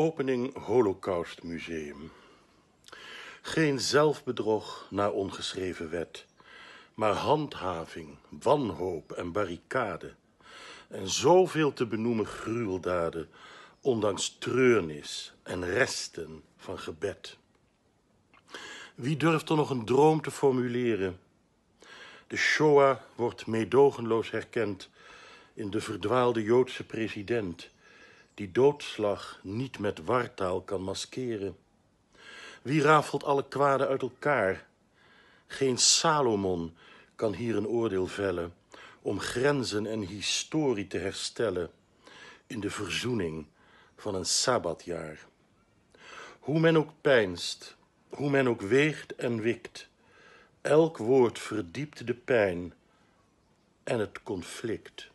Opening Holocaust Museum. Geen zelfbedrog naar ongeschreven wet, maar handhaving, wanhoop en barricade. En zoveel te benoemen gruweldaden, ondanks treurnis en resten van gebed. Wie durft er nog een droom te formuleren? De Shoah wordt meedogenloos herkend in de verdwaalde Joodse president die doodslag niet met wartaal kan maskeren? Wie rafelt alle kwaden uit elkaar? Geen Salomon kan hier een oordeel vellen om grenzen en historie te herstellen in de verzoening van een sabbatjaar. Hoe men ook pijnst, hoe men ook weegt en wikt, elk woord verdiept de pijn en het conflict.